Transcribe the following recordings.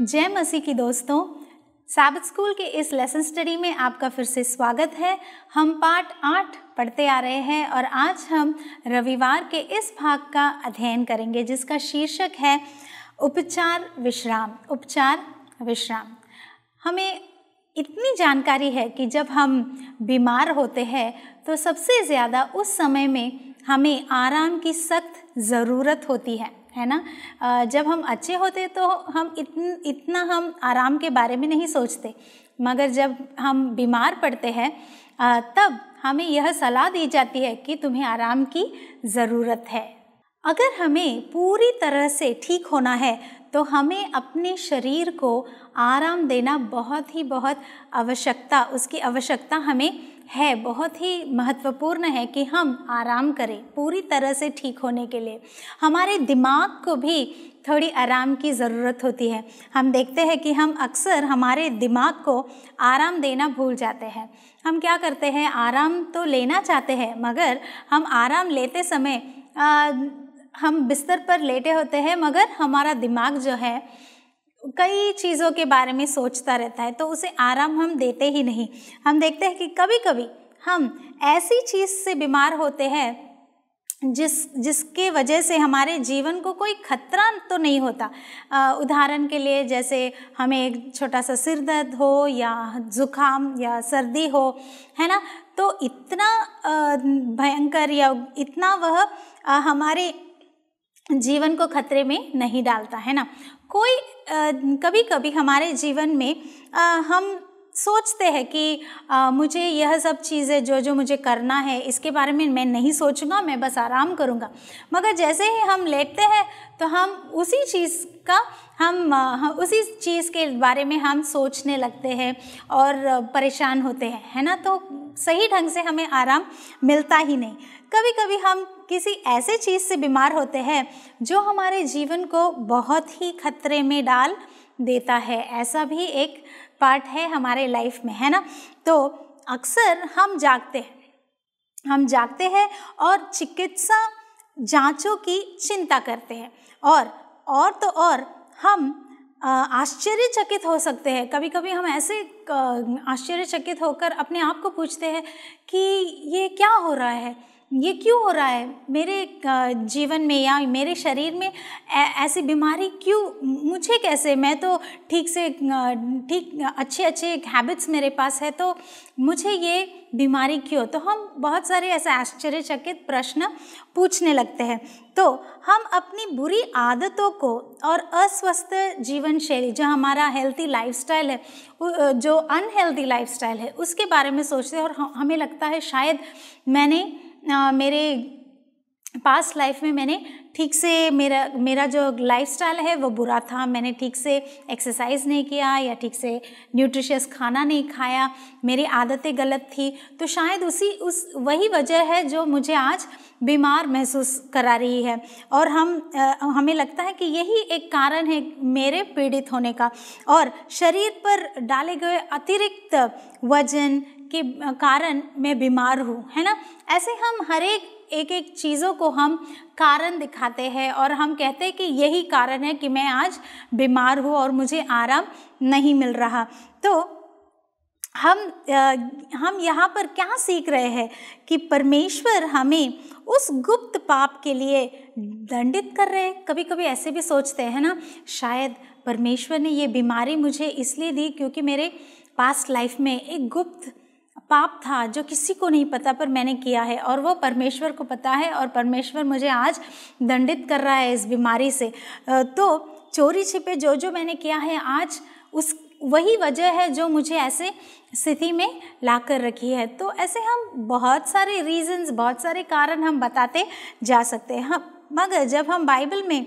जय मसीह की दोस्तों साबित स्कूल के इस लेसन स्टडी में आपका फिर से स्वागत है हम पार्ट आठ पढ़ते आ रहे हैं और आज हम रविवार के इस भाग का अध्ययन करेंगे जिसका शीर्षक है उपचार विश्राम उपचार विश्राम हमें इतनी जानकारी है कि जब हम बीमार होते हैं तो सबसे ज़्यादा उस समय में हमें आराम की सख्त ज़रूरत होती है है ना जब हम अच्छे होते तो हम इतन इतना हम आराम के बारे में नहीं सोचते मगर जब हम बीमार पड़ते हैं तब हमें यह सलाह दी जाती है कि तुम्हें आराम की ज़रूरत है अगर हमें पूरी तरह से ठीक होना है तो हमें अपने शरीर को आराम देना बहुत ही बहुत आवश्यकता उसकी आवश्यकता हमें है बहुत ही महत्वपूर्ण है कि हम आराम करें पूरी तरह से ठीक होने के लिए हमारे दिमाग को भी थोड़ी आराम की ज़रूरत होती है हम देखते हैं कि हम अक्सर हमारे दिमाग को आराम देना भूल जाते हैं हम क्या करते हैं आराम तो लेना चाहते हैं मगर हम आराम लेते समय आ, हम बिस्तर पर लेटे होते हैं मगर हमारा दिमाग जो है कई चीज़ों के बारे में सोचता रहता है तो उसे आराम हम देते ही नहीं हम देखते हैं कि कभी कभी हम ऐसी चीज़ से बीमार होते हैं जिस जिसके वजह से हमारे जीवन को कोई खतरा तो नहीं होता उदाहरण के लिए जैसे हमें एक छोटा सा सिर दर्द हो या ज़ुकाम या सर्दी हो है ना तो इतना भयंकर या इतना वह हमारे जीवन को खतरे में नहीं डालता है ना कोई आ, कभी कभी हमारे जीवन में आ, हम सोचते हैं कि आ, मुझे यह सब चीज़ें जो जो मुझे करना है इसके बारे में मैं नहीं सोचूंगा मैं बस आराम करूंगा मगर जैसे ही हम लेटते हैं तो हम उसी चीज़ का हम, हम उसी चीज़ के बारे में हम सोचने लगते हैं और परेशान होते हैं है ना तो सही ढंग से हमें आराम मिलता ही नहीं कभी कभी हम किसी ऐसे चीज़ से बीमार होते हैं जो हमारे जीवन को बहुत ही खतरे में डाल देता है ऐसा भी एक पार्ट है हमारे लाइफ में है ना तो अक्सर हम जागते हैं हम जागते हैं और चिकित्सा जांचों की चिंता करते हैं और और तो और हम आश्चर्यचकित हो सकते हैं कभी कभी हम ऐसे आश्चर्यचकित होकर अपने आप को पूछते हैं कि ये क्या हो रहा है ये क्यों हो रहा है मेरे जीवन में या मेरे शरीर में ऐसी बीमारी क्यों मुझे कैसे मैं तो ठीक से ठीक अच्छे अच्छे हैबिट्स मेरे पास है तो मुझे ये बीमारी क्यों तो हम बहुत सारे ऐसे आश्चर्यचकित प्रश्न पूछने लगते हैं तो हम अपनी बुरी आदतों को और अस्वस्थ जीवन शैली जो हमारा हेल्थी लाइफ है जो अनहेल्दी लाइफ है उसके बारे में सोचते हैं और हमें लगता है शायद मैंने मेरे पास्ट लाइफ में मैंने ठीक से मेरा मेरा जो लाइफस्टाइल है वो बुरा था मैंने ठीक से एक्सरसाइज नहीं किया या ठीक से न्यूट्रिशियस खाना नहीं खाया मेरी आदतें गलत थी तो शायद उसी उस वही वजह है जो मुझे आज बीमार महसूस करा रही है और हम आ, हमें लगता है कि यही एक कारण है मेरे पीड़ित होने का और शरीर पर डाले गए अतिरिक्त वजन के कारण मैं बीमार हूँ है ना ऐसे हम हर एक एक एक चीज़ों को हम कारण दिखाते हैं और हम कहते हैं कि यही कारण है कि मैं आज बीमार हूँ और मुझे आराम नहीं मिल रहा तो हम आ, हम यहाँ पर क्या सीख रहे हैं कि परमेश्वर हमें उस गुप्त पाप के लिए दंडित कर रहे हैं कभी कभी ऐसे भी सोचते हैं ना शायद परमेश्वर ने ये बीमारी मुझे इसलिए दी क्योंकि मेरे पास्ट लाइफ में एक गुप्त पाप था जो किसी को नहीं पता पर मैंने किया है और वो परमेश्वर को पता है और परमेश्वर मुझे आज दंडित कर रहा है इस बीमारी से तो चोरी छिपे जो जो मैंने किया है आज उस वही वजह है जो मुझे ऐसे स्थिति में ला कर रखी है तो ऐसे हम बहुत सारे रीजंस बहुत सारे कारण हम बताते जा सकते हैं हम मगर जब हम बाइबल में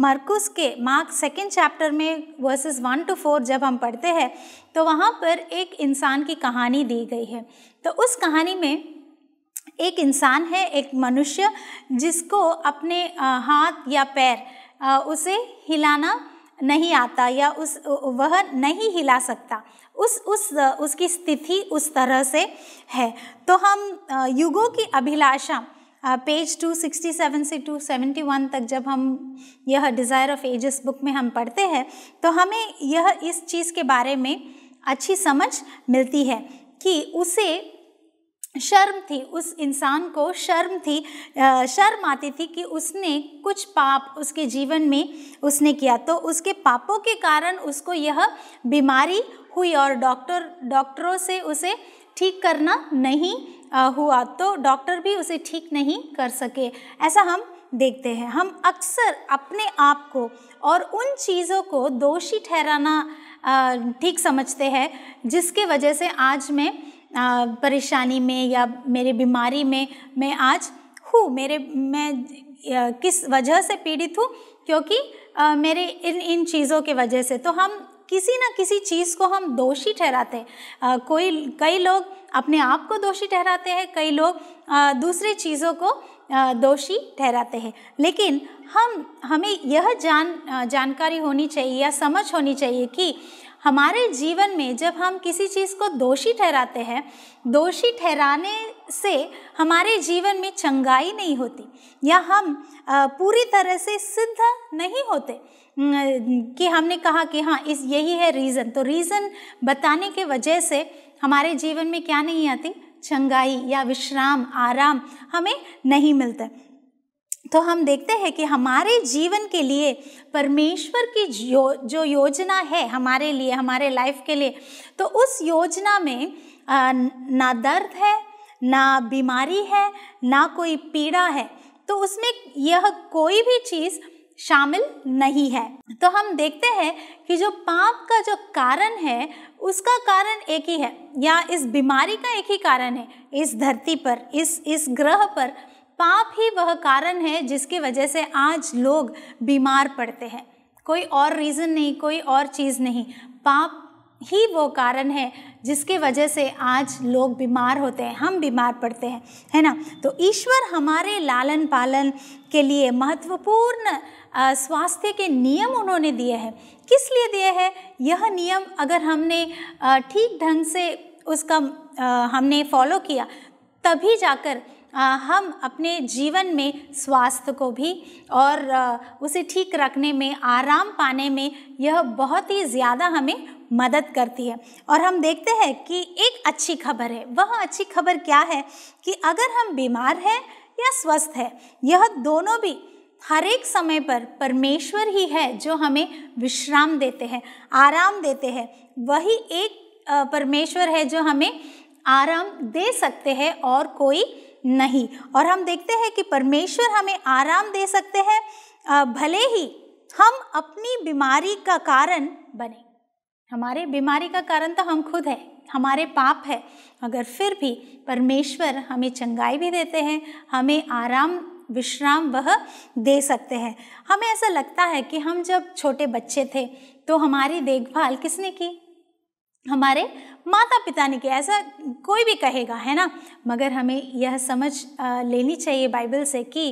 मरकुस के मार्क सेकेंड चैप्टर में वर्सेस वन टू फोर जब हम पढ़ते हैं तो वहाँ पर एक इंसान की कहानी दी गई है तो उस कहानी में एक इंसान है एक मनुष्य जिसको अपने हाथ या पैर उसे हिलाना नहीं आता या उस वह नहीं हिला सकता उस उस उसकी स्थिति उस तरह से है तो हम युगों की अभिलाषा पेज 267 से 271 तक जब हम यह डिज़ायर ऑफ एजेस बुक में हम पढ़ते हैं तो हमें यह इस चीज़ के बारे में अच्छी समझ मिलती है कि उसे शर्म थी उस इंसान को शर्म थी शर्म आती थी कि उसने कुछ पाप उसके जीवन में उसने किया तो उसके पापों के कारण उसको यह बीमारी हुई और डॉक्टर डॉक्टरों से उसे ठीक करना नहीं हुआ तो डॉक्टर भी उसे ठीक नहीं कर सके ऐसा हम देखते हैं हम अक्सर अपने आप को और उन चीज़ों को दोषी ठहराना ठीक समझते हैं जिसके वजह से आज मैं परेशानी में या मेरे बीमारी में मैं आज हूँ मेरे मैं किस वजह से पीड़ित हूँ क्योंकि मेरे इन इन चीज़ों के वजह से तो हम किसी ना किसी चीज़ को हम दोषी ठहराते हैं कोई कई लोग अपने आप को दोषी ठहराते हैं कई लोग दूसरे चीज़ों को दोषी ठहराते हैं लेकिन हम हमें यह जान जानकारी होनी चाहिए या समझ होनी चाहिए कि हमारे जीवन में जब हम किसी चीज़ को दोषी ठहराते हैं दोषी ठहराने से हमारे जीवन में चंगाई नहीं होती या हम पूरी तरह से सिद्ध नहीं होते कि हमने कहा कि हाँ इस यही है रीज़न तो रीज़न बताने के वजह से हमारे जीवन में क्या नहीं आती चंगाई या विश्राम आराम हमें नहीं मिलता तो हम देखते हैं कि हमारे जीवन के लिए परमेश्वर की जो जो योजना है हमारे लिए हमारे लाइफ के लिए तो उस योजना में आ, ना दर्द है ना बीमारी है ना कोई पीड़ा है तो उसमें यह कोई भी चीज़ शामिल नहीं है तो हम देखते हैं कि जो पाप का जो कारण है उसका कारण एक ही है या इस बीमारी का एक ही कारण है इस धरती पर इस इस ग्रह पर पाप ही वह कारण है जिसकी वजह से आज लोग बीमार पड़ते हैं कोई और रीज़न नहीं कोई और चीज़ नहीं पाप ही वो कारण है जिसके वजह से आज लोग बीमार होते हैं हम बीमार पड़ते हैं है ना तो ईश्वर हमारे लालन पालन के लिए महत्वपूर्ण स्वास्थ्य के नियम उन्होंने दिए हैं किस लिए दिए हैं यह नियम अगर हमने ठीक ढंग से उसका हमने फॉलो किया तभी जाकर हम अपने जीवन में स्वास्थ्य को भी और उसे ठीक रखने में आराम पाने में यह बहुत ही ज़्यादा हमें मदद करती है और हम देखते हैं कि एक अच्छी खबर है वह अच्छी खबर क्या है कि अगर हम बीमार हैं या स्वस्थ है यह दोनों भी हर एक समय पर परमेश्वर ही है जो हमें विश्राम देते हैं आराम देते हैं वही एक परमेश्वर है जो हमें आराम दे सकते हैं और कोई नहीं और हम देखते हैं कि परमेश्वर हमें आराम दे सकते हैं भले ही हम अपनी बीमारी का कारण बने हमारे बीमारी का कारण तो हम खुद है हमारे पाप है अगर फिर भी परमेश्वर हमें चंगाई भी देते हैं हमें आराम विश्राम वह दे सकते हैं हमें ऐसा लगता है कि हम जब छोटे बच्चे थे तो हमारी देखभाल किसने की हमारे माता पिता ने किया ऐसा कोई भी कहेगा है ना मगर हमें यह समझ लेनी चाहिए बाइबल से कि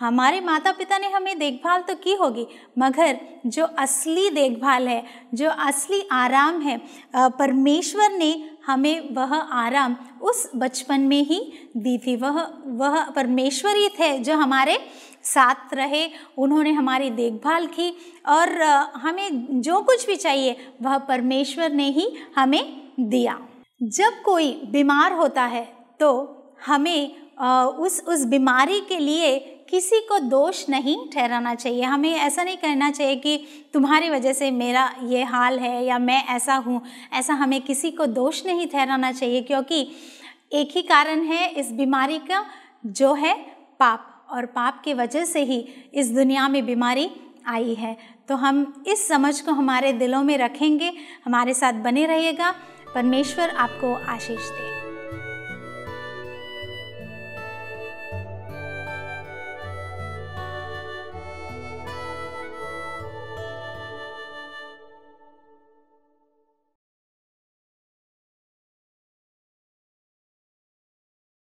हमारे माता पिता ने हमें देखभाल तो की होगी मगर जो असली देखभाल है जो असली आराम है परमेश्वर ने हमें वह आराम उस बचपन में ही दी थी वह वह परमेश्वरी थे जो हमारे साथ रहे उन्होंने हमारी देखभाल की और हमें जो कुछ भी चाहिए वह परमेश्वर ने ही हमें दिया जब कोई बीमार होता है तो हमें उस उस बीमारी के लिए किसी को दोष नहीं ठहराना चाहिए हमें ऐसा नहीं कहना चाहिए कि तुम्हारी वजह से मेरा ये हाल है या मैं ऐसा हूँ ऐसा हमें किसी को दोष नहीं ठहराना चाहिए क्योंकि एक ही कारण है इस बीमारी का जो है पाप और पाप की वजह से ही इस दुनिया में बीमारी आई है तो हम इस समझ को हमारे दिलों में रखेंगे हमारे साथ बने रहिएगा परमेश्वर आपको आशीष दें